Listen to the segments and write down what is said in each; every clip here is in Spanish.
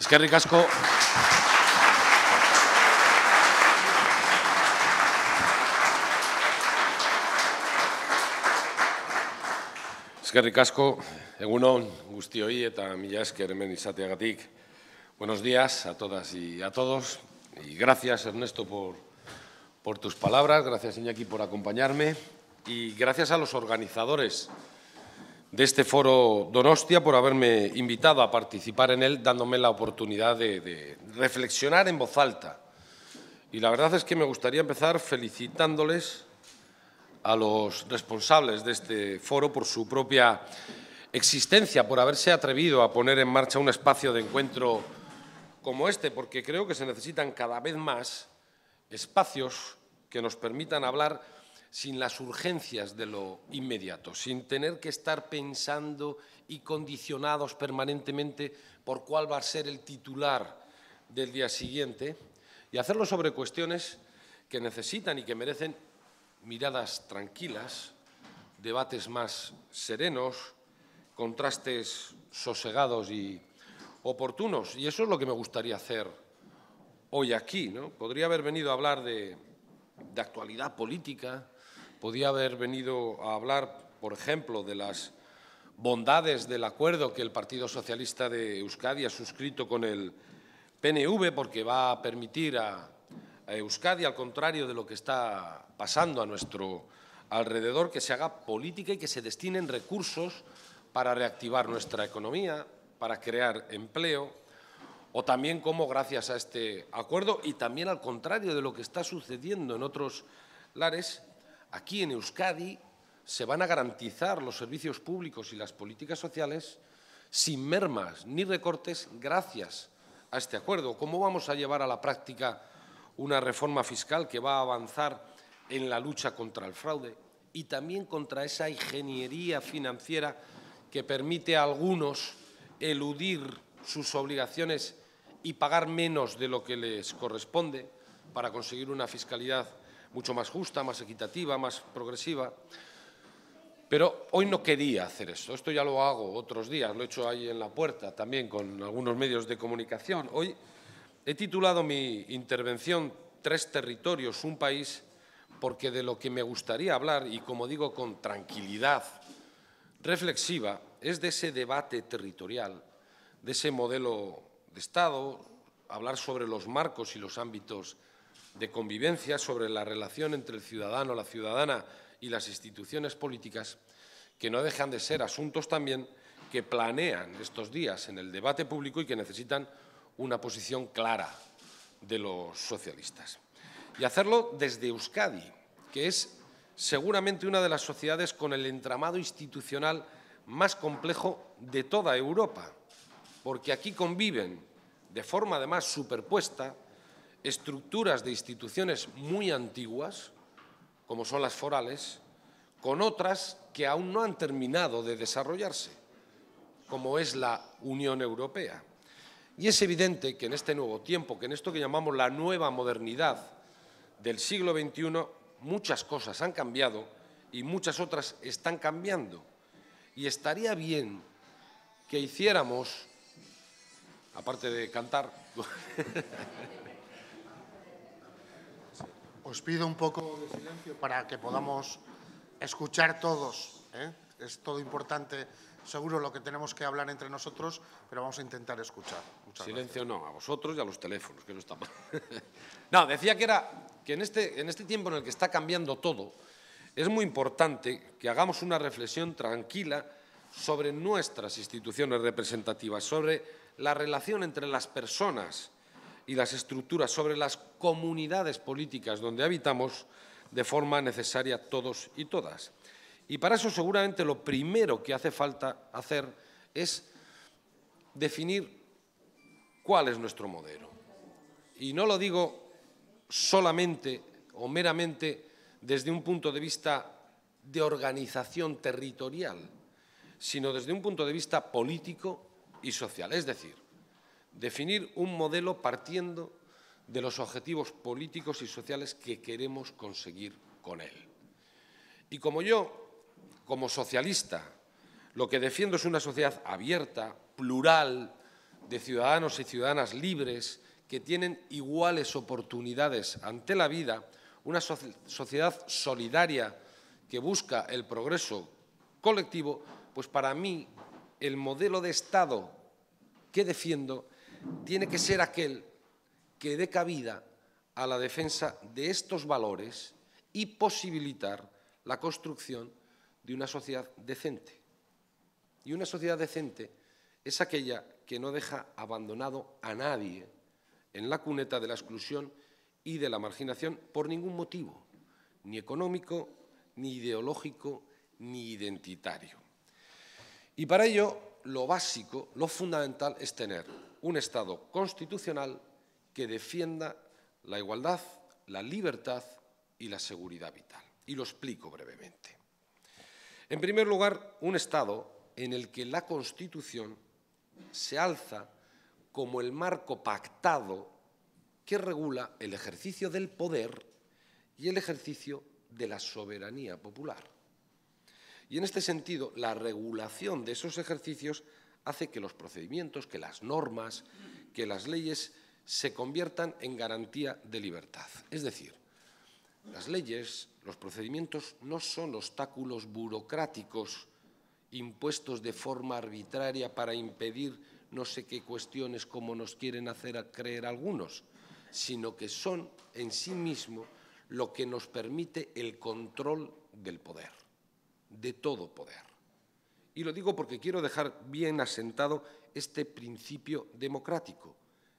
Eskerrik asko. Eskerrik asko, egunon guzti hoi eta mila esker hemen izateagatik. Buenos días a todas y a todos. Y gracias Ernesto por, por tus palabras, gracias Iñaki por acompañarme y gracias a los organizadores. Gracias. de este foro Donostia por haberme invitado a participar en él, dándome la oportunidad de, reflexionar en voz alta. Y la verdad es que me gustaría empezar felicitándoles a los responsables de este foro por su propia existencia, por haberse atrevido a poner en marcha un espacio de encuentro como este, porque creo que se necesitan cada vez más espacios que nos permitan hablar sin las urgencias de lo inmediato, sin tener que estar pensando y condicionados permanentemente por cuál va a ser el titular del día siguiente, y hacerlo sobre cuestiones que necesitan y que merecen miradas tranquilas, debates más serenos, contrastes sosegados y oportunos. Y eso es lo que me gustaría hacer hoy aquí. ¿no? Podría haber venido a hablar de actualidad política, Podía haber venido a hablar, por ejemplo, de las bondades del acuerdo que el Partido Socialista de Euskadi ha suscrito con el PNV, porque va a permitir a, Euskadi, al contrario de lo que está pasando a nuestro alrededor, que se haga política y que se destinen recursos para reactivar nuestra economía, para crear empleo, o también como gracias a este acuerdo y también al contrario de lo que está sucediendo en otros lares, aquí en Euskadi se van a garantizar los servicios públicos y las políticas sociales sin mermas ni recortes gracias a este acuerdo. ¿Cómo vamos a llevar a la práctica una reforma fiscal que va a avanzar en la lucha contra el fraude y también contra esa ingeniería financiera que permite a algunos eludir sus obligaciones y pagar menos de lo que les corresponde para conseguir una fiscalidad mucho más justa, más equitativa, más progresiva. Pero hoy no quería hacer eso. Esto ya lo hago otros días, lo he hecho ahí en la puerta también con algunos medios de comunicación. Hoy he titulado mi intervención Tres territorios, un país, porque de lo que me gustaría hablar, y como digo con tranquilidad reflexiva, es de ese debate territorial, de ese modelo de Estado, hablar sobre los marcos y los ámbitos de convivencia sobre la relación entre el ciudadano, la ciudadana y las instituciones políticas, que no dejan de ser asuntos también que planean estos días en el debate público y que necesitan una posición clara de los socialistas. Y hacerlo desde Euskadi, que es seguramente una de las sociedades con el entramado institucional más complejo de toda Europa, porque aquí conviven de forma además superpuesta estructuras de instituciones muy antiguas, como son las forales, con otras que aún no han terminado de desarrollarse, como es la Unión Europea. Y es evidente que en este nuevo tiempo, que en esto que llamamos la nueva modernidad del siglo XXI, muchas cosas han cambiado y muchas otras están cambiando. Y estaría bien que hiciéramos, aparte de cantar, Os pido un poco de silencio para que podamos escuchar todos. ¿eh? Es todo importante, seguro, lo que tenemos que hablar entre nosotros, pero vamos a intentar escuchar. silencio no, a vosotros y a los teléfonos, que no está mal. no, decía que era que en este, en este tiempo en el que está cambiando todo, es muy importante que hagamos una reflexión tranquila sobre nuestras instituciones representativas, sobre la relación entre las personas y las estructuras sobre las comunidades políticas donde habitamos de forma necesaria todos y todas. Y para eso seguramente lo primero que hace falta hacer es definir cuál es nuestro modelo. Y no lo digo solamente o meramente desde un punto de vista de organización territorial, sino desde un punto de vista político y social. Es decir, Definir un modelo partiendo de los objetivos políticos y sociales que queremos conseguir con él. Y como yo, como socialista, lo que defiendo es una sociedad abierta, plural, de ciudadanos y ciudadanas libres, que tienen iguales oportunidades ante la vida, una sociedad solidaria que busca el progreso colectivo, pues para mí el modelo de Estado que defiendo tiene que ser aquel que dé cabida a la defensa de estos valores y posibilitar la construcción de una sociedad decente. Y una sociedad decente es aquella que no deja abandonado a nadie en la cuneta de la exclusión y de la marginación por ningún motivo, ni económico, ni ideológico, ni identitario. Y para ello, lo básico, lo fundamental es tener un Estado constitucional que defienda la igualdad, la libertad y la seguridad vital. Y lo explico brevemente. En primer lugar, un Estado en el que la Constitución se alza como el marco pactado que regula el ejercicio del poder y el ejercicio de la soberanía popular. Y en este sentido, la regulación de esos ejercicios hace que los procedimientos, que las normas, que las leyes se conviertan en garantía de libertad. Es decir, las leyes, los procedimientos no son obstáculos burocráticos impuestos de forma arbitraria para impedir no sé qué cuestiones como nos quieren hacer creer algunos, sino que son en sí mismo lo que nos permite el control del poder, de todo poder. Y lo digo porque quiero dejar bien asentado este principio democrático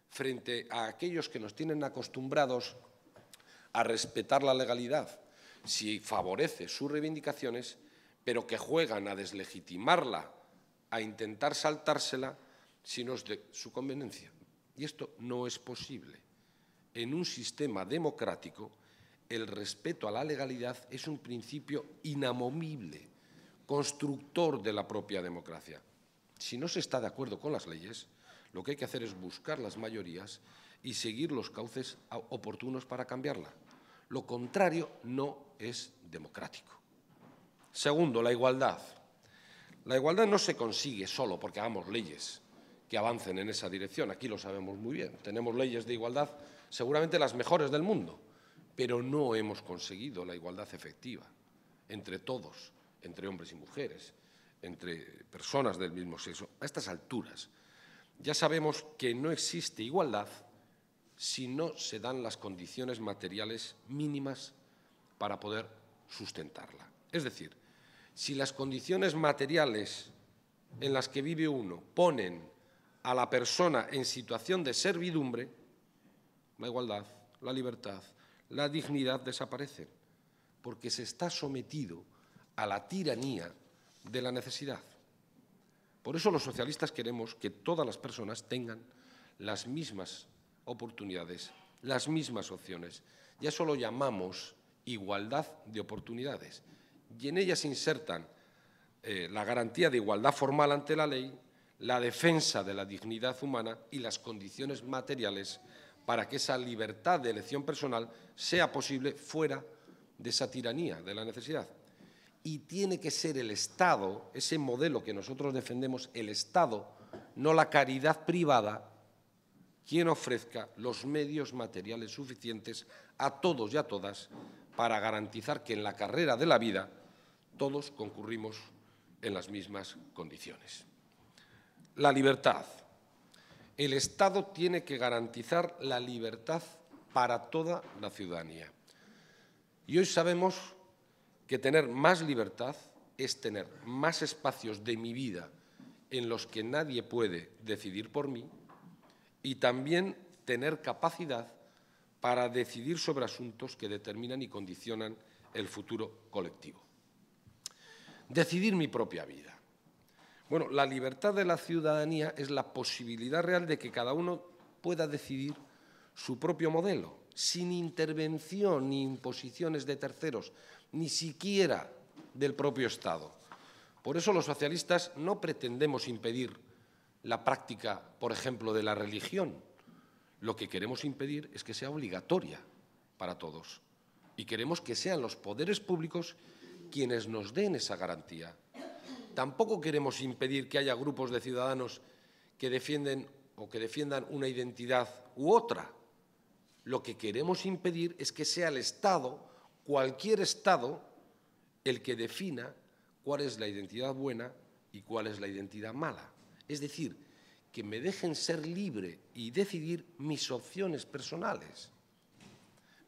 frente a aquellos que nos tienen acostumbrados a respetar la legalidad si favorece sus reivindicaciones, pero que juegan a deslegitimarla, a intentar saltársela si no es de su conveniencia. Y esto no es posible. En un sistema democrático, el respeto a la legalidad es un principio inamovible constructor de la propia democracia. Si no se está de acuerdo con las leyes, lo que hay que hacer es buscar las mayorías y seguir los cauces oportunos para cambiarla. Lo contrario no es democrático. Segundo, la igualdad. La igualdad no se consigue solo porque hagamos leyes que avancen en esa dirección. Aquí lo sabemos muy bien. Tenemos leyes de igualdad, seguramente las mejores del mundo, pero no hemos conseguido la igualdad efectiva entre todos entre hombres y mujeres, entre personas del mismo sexo, a estas alturas ya sabemos que no existe igualdad si no se dan las condiciones materiales mínimas para poder sustentarla. Es decir, si las condiciones materiales en las que vive uno ponen a la persona en situación de servidumbre, la igualdad, la libertad, la dignidad desaparecen, porque se está sometido a la tiranía de la necesidad. Por eso los socialistas queremos que todas las personas tengan las mismas oportunidades, las mismas opciones. Ya eso lo llamamos igualdad de oportunidades. Y en ellas se insertan eh, la garantía de igualdad formal ante la ley, la defensa de la dignidad humana y las condiciones materiales para que esa libertad de elección personal sea posible fuera de esa tiranía de la necesidad y tiene que ser el Estado, ese modelo que nosotros defendemos, el Estado, no la caridad privada, quien ofrezca los medios materiales suficientes a todos y a todas para garantizar que en la carrera de la vida todos concurrimos en las mismas condiciones. La libertad. El Estado tiene que garantizar la libertad para toda la ciudadanía. Y hoy sabemos que tener más libertad es tener más espacios de mi vida en los que nadie puede decidir por mí y también tener capacidad para decidir sobre asuntos que determinan y condicionan el futuro colectivo. Decidir mi propia vida. Bueno, la libertad de la ciudadanía es la posibilidad real de que cada uno pueda decidir su propio modelo, sin intervención ni imposiciones de terceros, ni siquiera del propio Estado. Por eso los socialistas no pretendemos impedir la práctica, por ejemplo, de la religión. Lo que queremos impedir es que sea obligatoria para todos y queremos que sean los poderes públicos quienes nos den esa garantía. Tampoco queremos impedir que haya grupos de ciudadanos que defienden o que defiendan una identidad u otra. Lo que queremos impedir es que sea el Estado cualquier Estado el que defina cuál es la identidad buena y cuál es la identidad mala. Es decir, que me dejen ser libre y decidir mis opciones personales,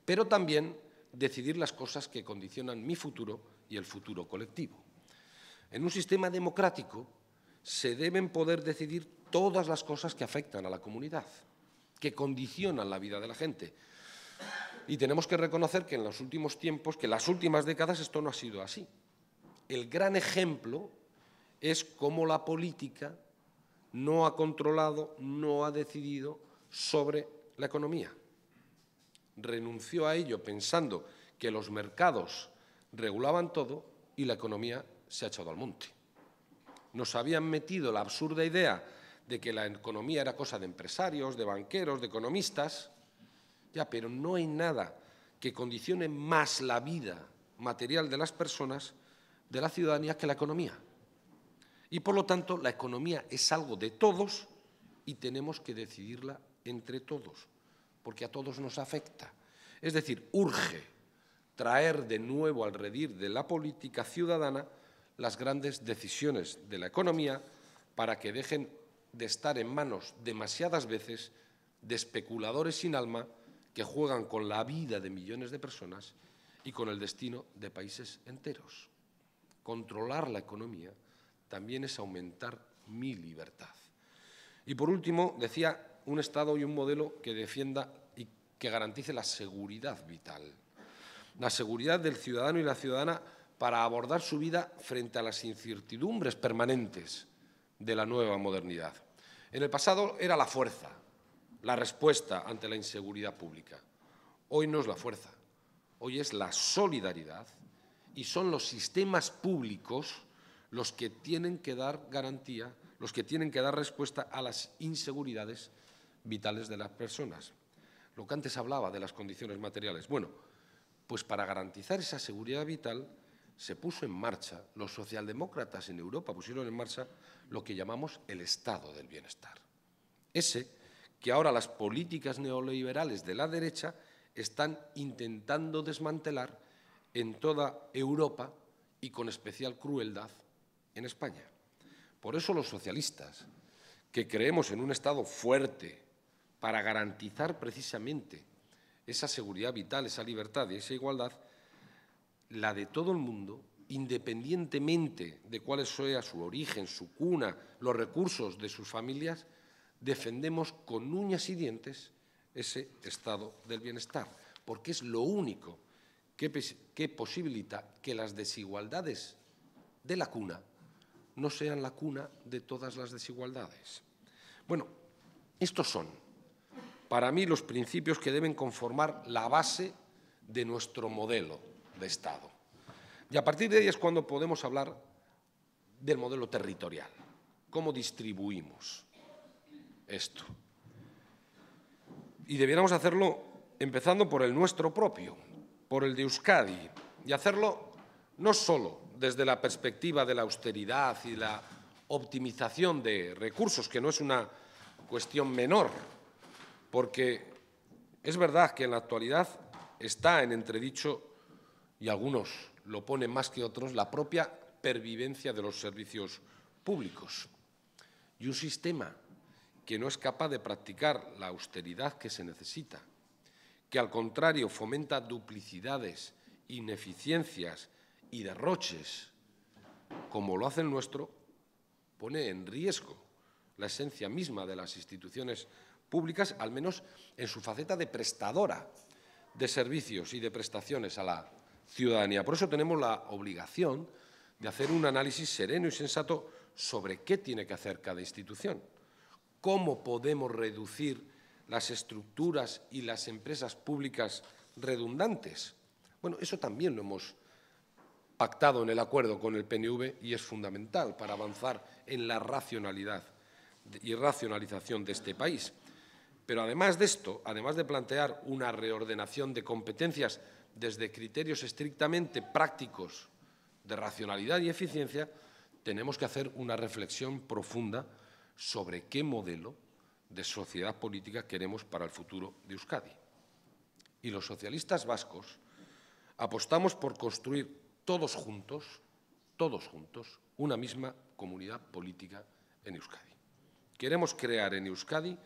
pero también decidir las cosas que condicionan mi futuro y el futuro colectivo. En un sistema democrático se deben poder decidir todas las cosas que afectan a la comunidad, que condicionan la vida de la gente y tenemos que reconocer que en los últimos tiempos, que en las últimas décadas esto no ha sido así. El gran ejemplo es cómo la política no ha controlado, no ha decidido sobre la economía. Renunció a ello pensando que los mercados regulaban todo y la economía se ha echado al monte. Nos habían metido la absurda idea de que la economía era cosa de empresarios, de banqueros, de economistas, ya, pero no hay nada que condicione más la vida material de las personas, de la ciudadanía, que la economía. Y por lo tanto, la economía es algo de todos y tenemos que decidirla entre todos, porque a todos nos afecta. Es decir, urge traer de nuevo al redir de la política ciudadana las grandes decisiones de la economía para que dejen de estar en manos demasiadas veces de especuladores sin alma que juegan con la vida de millones de personas y con el destino de países enteros. Controlar la economía también es aumentar mi libertad. Y por último, decía, un Estado y un modelo que defienda y que garantice la seguridad vital. La seguridad del ciudadano y la ciudadana para abordar su vida frente a las incertidumbres permanentes de la nueva modernidad. En el pasado era la fuerza, la respuesta ante la inseguridad pública. Hoy no es la fuerza, hoy es la solidaridad y son los sistemas públicos los que tienen que dar garantía, los que tienen que dar respuesta a las inseguridades vitales de las personas. Lo que antes hablaba de las condiciones materiales. Bueno, pues para garantizar esa seguridad vital se puso en marcha, los socialdemócratas en Europa pusieron en marcha lo que llamamos el estado del bienestar. Ese que ahora las políticas neoliberales de la derecha están intentando desmantelar en toda Europa y con especial crueldad en España. Por eso los socialistas, que creemos en un Estado fuerte para garantizar precisamente esa seguridad vital, esa libertad y esa igualdad, la de todo el mundo, independientemente de cuál sea su origen, su cuna, los recursos de sus familias, defendemos con uñas y dientes ese estado del bienestar, porque es lo único que, posibilita que las desigualdades de la cuna no sean la cuna de todas las desigualdades. Bueno, estos son, para mí, los principios que deben conformar la base de nuestro modelo de Estado. Y a partir de ahí es cuando podemos hablar del modelo territorial, cómo distribuimos esto. Y debiéramos hacerlo empezando por el nuestro propio, por el de Euskadi, y hacerlo no solo desde la perspectiva de la austeridad y la optimización de recursos, que no es una cuestión menor, porque es verdad que en la actualidad está en entredicho, y algunos lo ponen más que otros, la propia pervivencia de los servicios públicos. Y un sistema que no es capaz de practicar la austeridad que se necesita, que al contrario fomenta duplicidades, ineficiencias y derroches, como lo hace el nuestro, pone en riesgo la esencia misma de las instituciones públicas, al menos en su faceta de prestadora de servicios y de prestaciones a la ciudadanía. Por eso tenemos la obligación de hacer un análisis sereno y sensato sobre qué tiene que hacer cada institución cómo podemos reducir las estructuras y las empresas públicas redundantes. Bueno, eso también lo hemos pactado en el acuerdo con el PNV y es fundamental para avanzar en la racionalidad y racionalización de este país. Pero además de esto, además de plantear una reordenación de competencias desde criterios estrictamente prácticos de racionalidad y eficiencia, tenemos que hacer una reflexión profunda sobre qué modelo de sociedad política queremos para el futuro de Euskadi. Y los socialistas vascos apostamos por construir todos juntos, todos juntos, una misma comunidad política en Euskadi. Queremos crear en Euskadi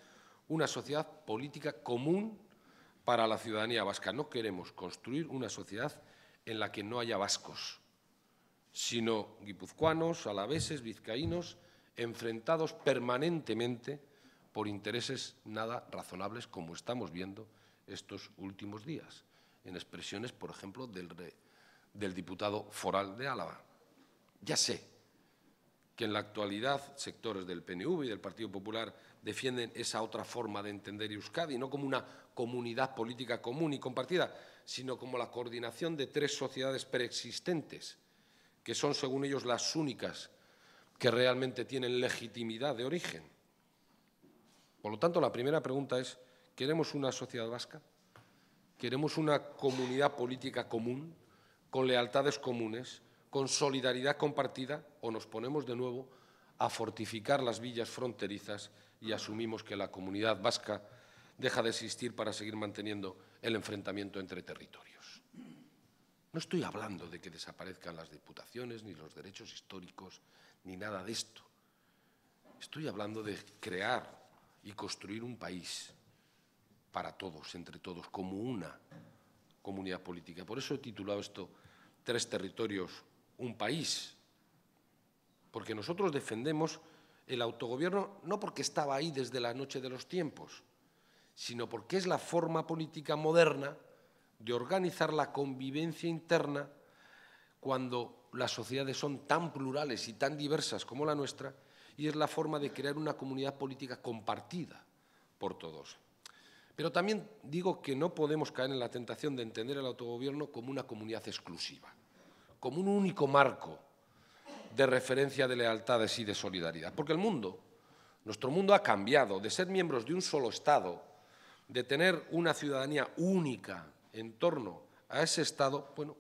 una sociedad política común para la ciudadanía vasca. No queremos construir una sociedad en la que no haya vascos, sino guipuzcoanos, alaveses, vizcaínos, enfrentados permanentemente por intereses nada razonables, como estamos viendo estos últimos días, en expresiones, por ejemplo, del, diputado foral de Álava. Ya sé que en la actualidad sectores del PNV y del Partido Popular defienden esa otra forma de entender Euskadi, no como una comunidad política común y compartida, sino como la coordinación de tres sociedades preexistentes, que son, según ellos, las únicas que realmente tienen legitimidad de origen. Por lo tanto, la primera pregunta es, ¿queremos una sociedad vasca? ¿Queremos una comunidad política común, con lealtades comunes, con solidaridad compartida, o nos ponemos de nuevo a fortificar las villas fronterizas y asumimos que la comunidad vasca deja de existir para seguir manteniendo el enfrentamiento entre territorios? No estoy hablando de que desaparezcan las diputaciones, ni los derechos históricos, ni nada de esto. Estoy hablando de crear y construir un país para todos, entre todos, como una comunidad política. Por eso he titulado esto Tres territorios, un país, porque nosotros defendemos el autogobierno no porque estaba ahí desde la noche de los tiempos, sino porque es la forma política moderna de organizar la convivencia interna cuando las sociedades son tan plurales y tan diversas como la nuestra, y es la forma de crear una comunidad política compartida por todos. Pero también digo que no podemos caer en la tentación de entender el autogobierno como una comunidad exclusiva, como un único marco de referencia de lealtades y de solidaridad. Porque el mundo, nuestro mundo ha cambiado de ser miembros de un solo Estado, de tener una ciudadanía única en torno a ese Estado, bueno,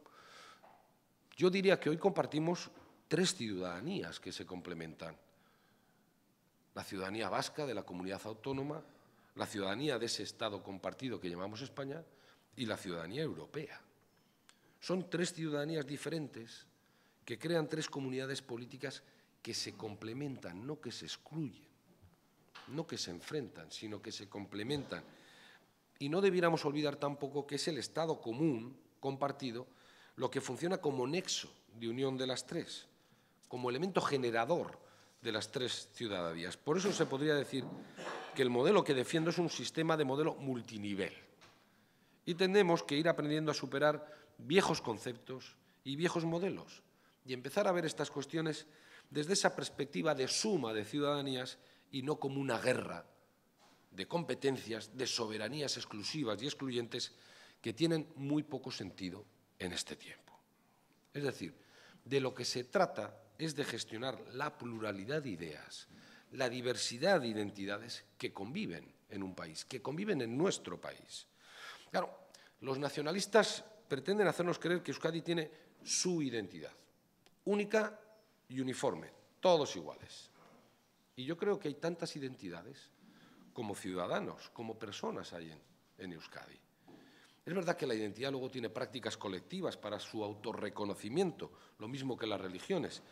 yo diría que hoy compartimos tres ciudadanías que se complementan. La ciudadanía vasca de la comunidad autónoma, la ciudadanía de ese Estado compartido que llamamos España y la ciudadanía europea. Son tres ciudadanías diferentes que crean tres comunidades políticas que se complementan, no que se excluyen, no que se enfrentan, sino que se complementan. Y no debiéramos olvidar tampoco que es el Estado común compartido lo que funciona como nexo de unión de las tres, como elemento generador de las tres ciudadanías. Por eso se podría decir que el modelo que defiendo es un sistema de modelo multinivel. Y tenemos que ir aprendiendo a superar viejos conceptos y viejos modelos y empezar a ver estas cuestiones desde esa perspectiva de suma de ciudadanías y no como una guerra de competencias, de soberanías exclusivas y excluyentes que tienen muy poco sentido en este tiempo. Es decir, de lo que se trata es de gestionar la pluralidad de ideas, la diversidad de identidades que conviven en un país, que conviven en nuestro país. Claro, los nacionalistas pretenden hacernos creer que Euskadi tiene su identidad, única y uniforme, todos iguales. Y yo creo que hay tantas identidades como ciudadanos, como personas hay en, Euskadi. Es verdad que la identidad luego tiene prácticas colectivas para su autorreconocimiento, lo mismo que las religiones,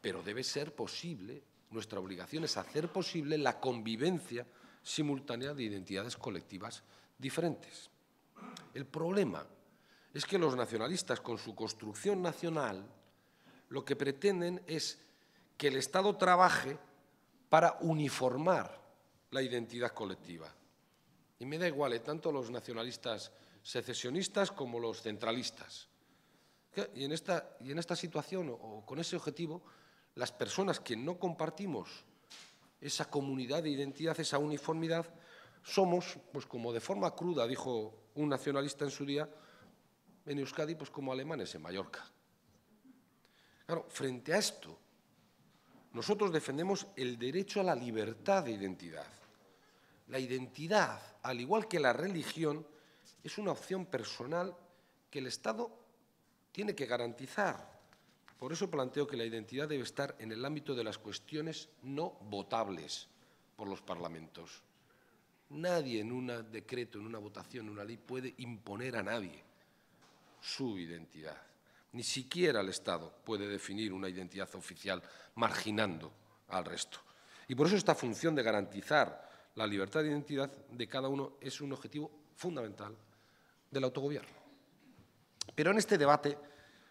pero debe ser posible, nuestra obligación es hacer posible la convivencia simultánea de identidades colectivas diferentes. El problema es que los nacionalistas, con su construcción nacional, lo que pretenden es que el Estado trabaje para uniformar la identidad colectiva. Y me da igual, ¿eh? tanto los nacionalistas secesionistas como los centralistas. Y en esta, y en esta situación o, con ese objetivo, las personas que no compartimos esa comunidad de identidad, esa uniformidad, somos, pues como de forma cruda dijo un nacionalista en su día, en Euskadi, pues como alemanes en Mallorca. Claro, frente a esto, nosotros defendemos el derecho a la libertad de identidad. La identidad, al igual que la religión, es una opción personal que el Estado tiene que garantizar. Por eso planteo que la identidad debe estar en el ámbito de las cuestiones no votables por los parlamentos. Nadie en un decreto, en una votación, en una ley puede imponer a nadie su identidad. Ni siquiera el Estado puede definir una identidad oficial marginando al resto. Y por eso esta función de garantizar la libertad de identidad de cada uno es un objetivo fundamental del autogobierno. Pero en este debate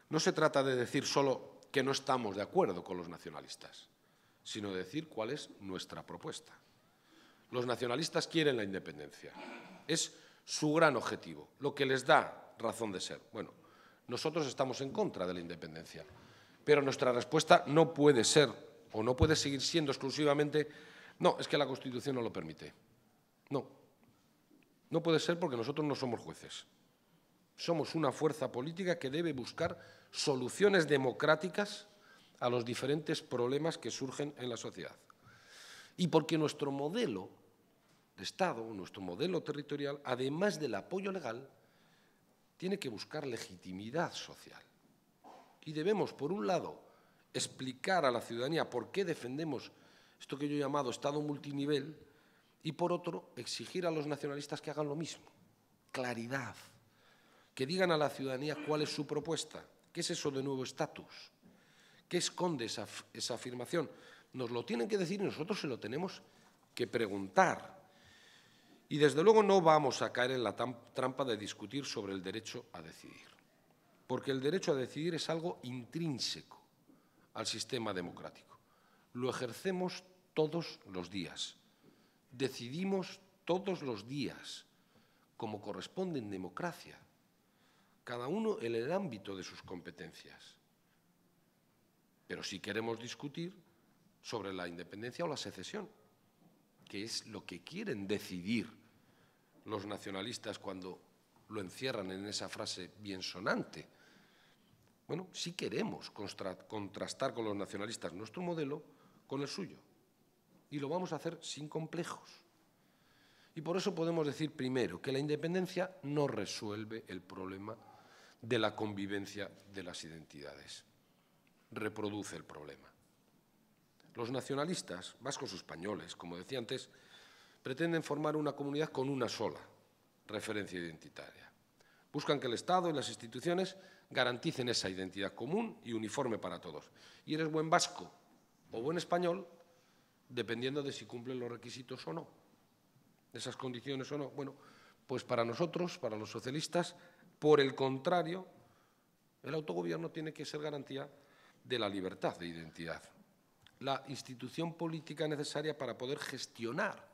no se trata de decir solo que no estamos de acuerdo con los nacionalistas, sino de decir cuál es nuestra propuesta. Los nacionalistas quieren la independencia. Es su gran objetivo, lo que les da razón de ser. Bueno, nosotros estamos en contra de la independencia, pero nuestra respuesta no puede ser o no puede seguir siendo exclusivamente, no, es que la Constitución no lo permite. No, no puede ser porque nosotros no somos jueces. Somos una fuerza política que debe buscar soluciones democráticas a los diferentes problemas que surgen en la sociedad. Y porque nuestro modelo de Estado, nuestro modelo territorial, además del apoyo legal, tiene que buscar legitimidad social. Y debemos, por un lado, explicar a la ciudadanía por qué defendemos esto que yo he llamado Estado multinivel, y por otro, exigir a los nacionalistas que hagan lo mismo. Claridad. Que digan a la ciudadanía cuál es su propuesta. ¿Qué es eso de nuevo estatus? ¿Qué esconde esa, afirmación? Nos lo tienen que decir y nosotros se lo tenemos que preguntar. Y desde luego no vamos a caer en la trampa de discutir sobre el derecho a decidir. Porque el derecho a decidir es algo intrínseco al sistema democrático. Lo ejercemos todos los días decidimos todos los días, como corresponde en democracia, cada uno en el ámbito de sus competencias. Pero si queremos discutir sobre la independencia o la secesión, que es lo que quieren decidir los nacionalistas cuando lo encierran en esa frase bien sonante. Bueno, sí queremos contrastar con los nacionalistas nuestro modelo con el suyo y lo vamos a hacer sin complejos. Y por eso podemos decir primero que la independencia no resuelve el problema de la convivencia de las identidades, reproduce el problema. Los nacionalistas, vascos o españoles, como decía antes, pretenden formar una comunidad con una sola referencia identitaria. Buscan que el Estado y las instituciones garanticen esa identidad común y uniforme para todos. Y eres buen vasco o buen español, dependiendo de si cumplen los requisitos o no, de esas condiciones o no. Bueno, pues para nosotros, para los socialistas, por el contrario, el autogobierno tiene que ser garantía de la libertad de identidad, la institución política necesaria para poder gestionar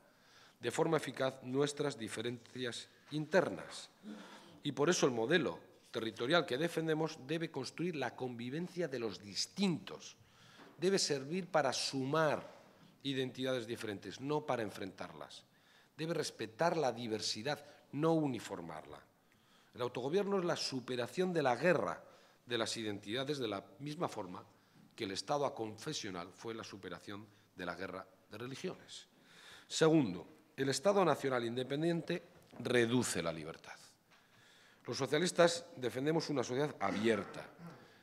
de forma eficaz nuestras diferencias internas. Y por eso el modelo territorial que defendemos debe construir la convivencia de los distintos, debe servir para sumar identidades diferentes, no para enfrentarlas. Debe respetar la diversidad, no uniformarla. El autogobierno es la superación de la guerra de las identidades de la misma forma que el Estado confesional fue la superación de la guerra de religiones. Segundo, el Estado Nacional Independiente reduce la libertad. Los socialistas defendemos una sociedad abierta,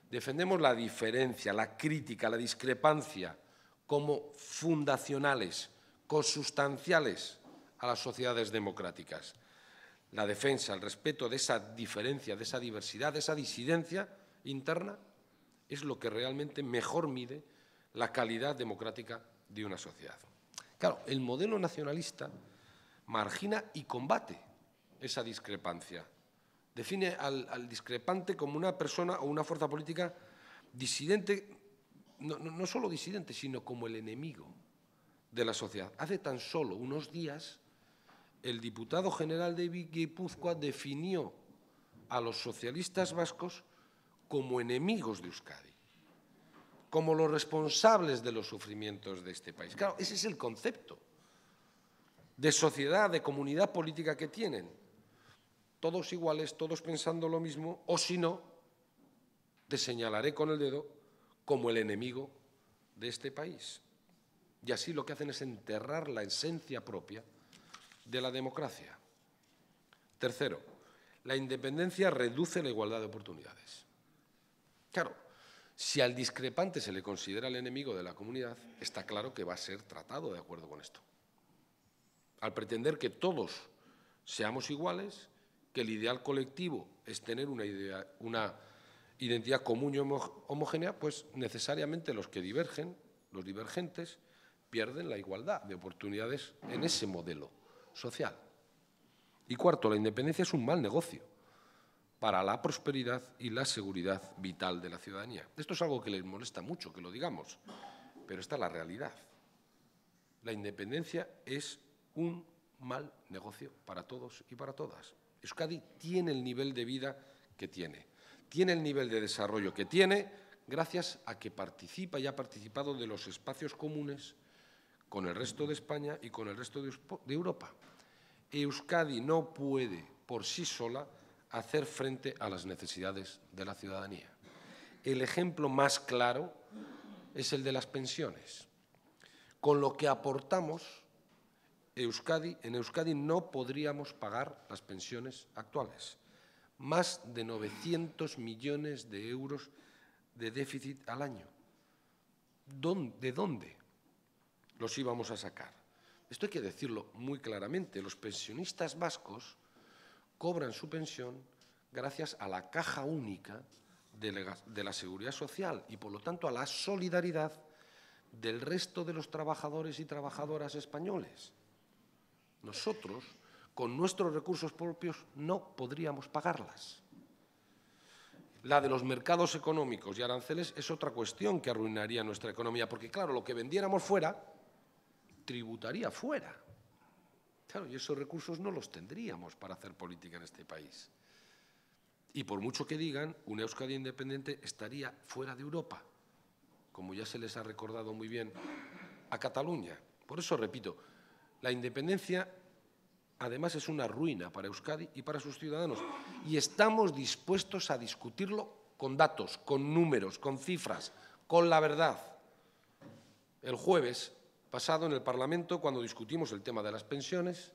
defendemos la diferencia, la crítica, la discrepancia, como fundacionales, consustanciales a las sociedades democráticas. La defensa, el respeto de esa diferencia, de esa diversidad, de esa disidencia interna, es lo que realmente mejor mide la calidad democrática de una sociedad. Claro, el modelo nacionalista margina y combate esa discrepancia. Define al, al discrepante como una persona o una fuerza política disidente no, solo disidente, sino como el enemigo de la sociedad. Hace tan solo unos días, el diputado general de Guipúzcoa definió a los socialistas vascos como enemigos de Euskadi, como los responsables de los sufrimientos de este país. Claro, ese es el concepto de sociedad, de comunidad política que tienen. Todos iguales, todos pensando lo mismo, o si no, te señalaré con el dedo como el enemigo de este país. Y así lo que hacen es enterrar la esencia propia de la democracia. Tercero, la independencia reduce la igualdad de oportunidades. Claro, si al discrepante se le considera el enemigo de la comunidad, está claro que va a ser tratado de acuerdo con esto. Al pretender que todos seamos iguales, que el ideal colectivo es tener una, idea, una identidad común y homogénea, pues necesariamente los que divergen, los divergentes, pierden la igualdad de oportunidades en ese modelo social. Y cuarto, la independencia es un mal negocio para la prosperidad y la seguridad vital de la ciudadanía. Esto es algo que les molesta mucho que lo digamos, pero esta es la realidad. La independencia es un mal negocio para todos y para todas. Euskadi tiene el nivel de vida que tiene tiene el nivel de desarrollo que tiene gracias a que participa y ha participado de los espacios comunes con el resto de España y con el resto de Europa. Euskadi no puede por sí sola hacer frente a las necesidades de la ciudadanía. El ejemplo más claro es el de las pensiones. Con lo que aportamos Euskadi, en Euskadi no podríamos pagar las pensiones actuales más de 900 millones de euros de déficit al año. ¿De dónde los íbamos a sacar? Esto hay que decirlo muy claramente. Los pensionistas vascos cobran su pensión gracias a la caja única de la seguridad social y, por lo tanto, a la solidaridad del resto de los trabajadores y trabajadoras españoles. Nosotros con nuestros recursos propios no podríamos pagarlas. La de los mercados económicos y aranceles es otra cuestión que arruinaría nuestra economía, porque claro, lo que vendiéramos fuera, tributaría fuera. Claro, y esos recursos no los tendríamos para hacer política en este país. Y por mucho que digan, una Euskadi independiente estaría fuera de Europa, como ya se les ha recordado muy bien a Cataluña. Por eso repito, la independencia además es una ruina para Euskadi y para sus ciudadanos. Y estamos dispuestos a discutirlo con datos, con números, con cifras, con la verdad. El jueves pasado en el Parlamento, cuando discutimos el tema de las pensiones,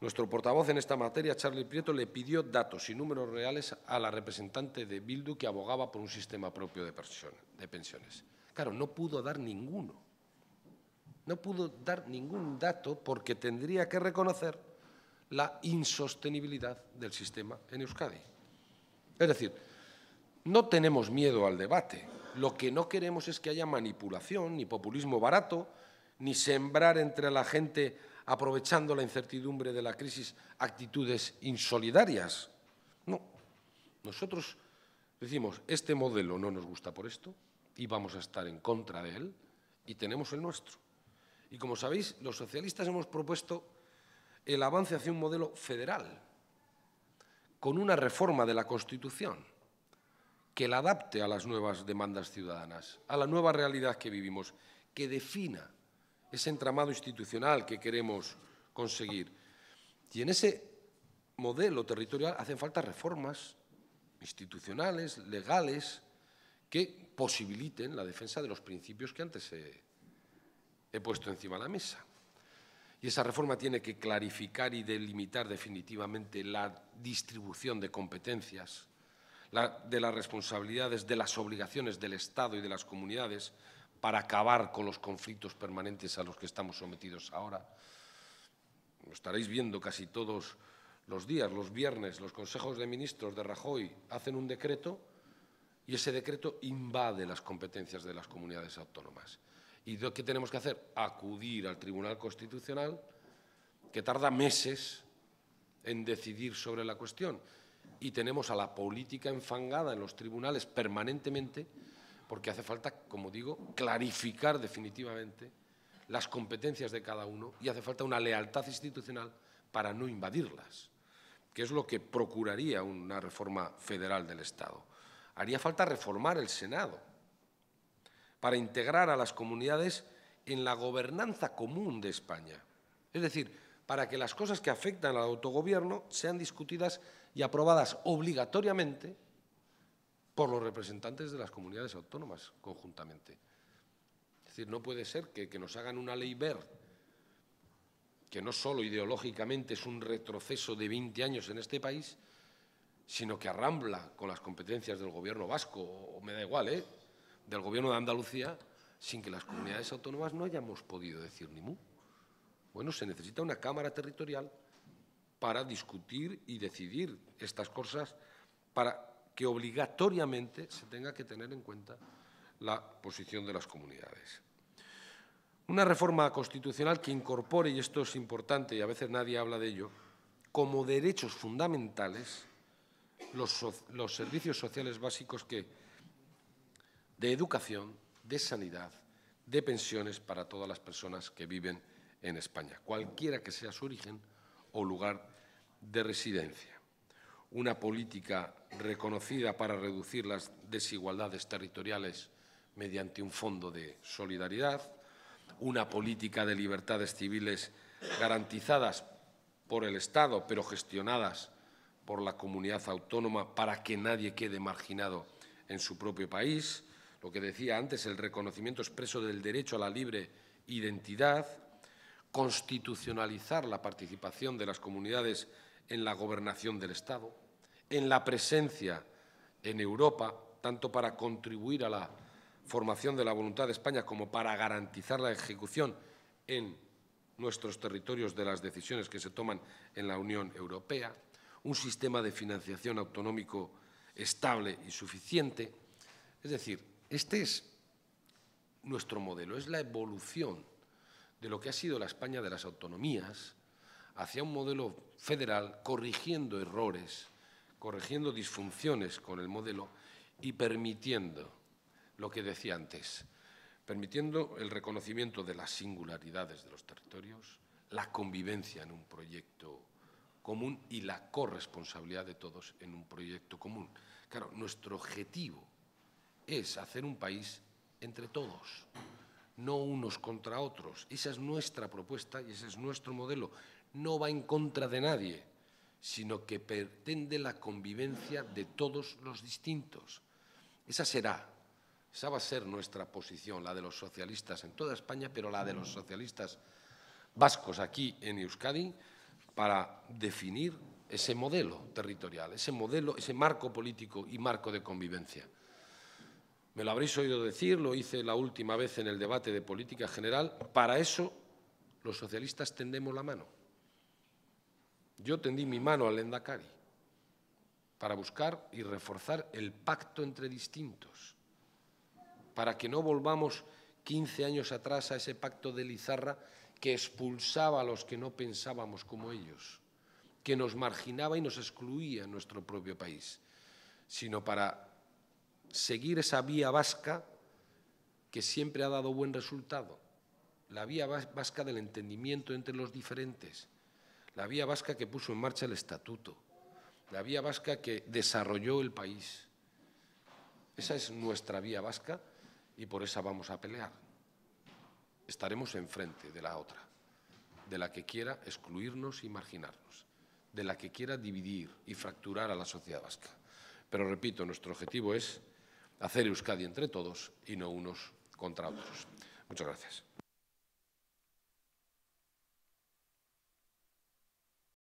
nuestro portavoz en esta materia, Charlie Prieto, le pidió datos y números reales a la representante de Bildu que abogaba por un sistema propio de pensiones. Claro, no pudo dar ninguno. No pudo dar ningún dato porque tendría que reconocer la insostenibilidad del sistema en Euskadi. Es decir, no tenemos miedo al debate. Lo que no queremos es que haya manipulación, ni populismo barato, ni sembrar entre la gente, aprovechando la incertidumbre de la crisis, actitudes insolidarias. No. Nosotros decimos, este modelo no nos gusta por esto y vamos a estar en contra de él y tenemos el nuestro. Y como sabéis, los socialistas hemos propuesto el avance hacia un modelo federal, con una reforma de la Constitución que la adapte a las nuevas demandas ciudadanas, a la nueva realidad que vivimos, que defina ese entramado institucional que queremos conseguir. Y en ese modelo territorial hacen falta reformas institucionales, legales, que posibiliten la defensa de los principios que antes se he puesto encima de la mesa. Y esa reforma tiene que clarificar y delimitar definitivamente la distribución de competencias, de las responsabilidades, de las obligaciones del Estado y de las comunidades para acabar con los conflictos permanentes a los que estamos sometidos ahora. Lo estaréis viendo casi todos los días, los viernes, los consejos de ministros de Rajoy hacen un decreto y ese decreto invade las competencias de las comunidades autónomas. ¿Y qué tenemos que hacer? Acudir al Tribunal Constitucional, que tarda meses en decidir sobre la cuestión. Y tenemos a la política enfangada en los tribunales permanentemente, porque hace falta, como digo, clarificar definitivamente las competencias de cada uno y hace falta una lealtad institucional para no invadirlas, que es lo que procuraría una reforma federal del Estado. Haría falta reformar el Senado para integrar a las comunidades en la gobernanza común de España. Es decir, para que las cosas que afectan al autogobierno sean discutidas y aprobadas obligatoriamente por los representantes de las comunidades autónomas conjuntamente. Es decir, no puede ser que, nos hagan una ley verde, que no solo ideológicamente es un retroceso de 20 años en este país, sino que arrambla con las competencias del gobierno vasco, o me da igual, ¿eh? del Gobierno de Andalucía sin que las comunidades autónomas no hayamos podido decir ni mu. Bueno, se necesita una Cámara Territorial para discutir y decidir estas cosas para que obligatoriamente se tenga que tener en cuenta la posición de las comunidades. Una reforma constitucional que incorpore, y esto es importante y a veces nadie habla de ello, como derechos fundamentales los, los servicios sociales básicos que de educación, de sanidad, de pensiones para todas las personas que viven en España, cualquiera que sea su origen o lugar de residencia. Una política reconocida para reducir las desigualdades territoriales mediante un fondo de solidaridad, una política de libertades civiles garantizadas por el Estado, pero gestionadas por la comunidad autónoma para que nadie quede marginado en su propio país, lo que decía antes, el reconocimiento expreso del derecho a la libre identidad, constitucionalizar la participación de las comunidades en la gobernación del Estado, en la presencia en Europa, tanto para contribuir a la formación de la voluntad de España como para garantizar la ejecución en nuestros territorios de las decisiones que se toman en la Unión Europea, un sistema de financiación autonómico estable y suficiente. Es decir, este es nuestro modelo, es la evolución de lo que ha sido la España de las autonomías hacia un modelo federal corrigiendo errores, corrigiendo disfunciones con el modelo y permitiendo lo que decía antes, permitiendo el reconocimiento de las singularidades de los territorios, la convivencia en un proyecto común y la corresponsabilidad de todos en un proyecto común. Claro, nuestro objetivo es hacer un país entre todos, no unos contra otros. Esa es nuestra propuesta y ese es nuestro modelo. No va en contra de nadie, sino que pretende la convivencia de todos los distintos. Esa será, esa va a ser nuestra posición, la de los socialistas en toda España, pero la de los socialistas vascos aquí en Euskadi, para definir ese modelo territorial, ese modelo, ese marco político y marco de convivencia me lo habréis oído decir, lo hice la última vez en el debate de política general, para eso los socialistas tendemos la mano. Yo tendí mi mano al Endacari para buscar y reforzar el pacto entre distintos, para que no volvamos 15 años atrás a ese pacto de Lizarra que expulsaba a los que no pensábamos como ellos, que nos marginaba y nos excluía en nuestro propio país, sino para seguir esa vía vasca que siempre ha dado buen resultado, la vía vasca del entendimiento entre los diferentes, la vía vasca que puso en marcha el estatuto, la vía vasca que desarrolló el país. Esa es nuestra vía vasca y por esa vamos a pelear. Estaremos enfrente de la otra, de la que quiera excluirnos y marginarnos, de la que quiera dividir y fracturar a la sociedad vasca. Pero repito, nuestro objetivo es hacer Euskadi entre todos y no unos contra otros. Muchas gracias.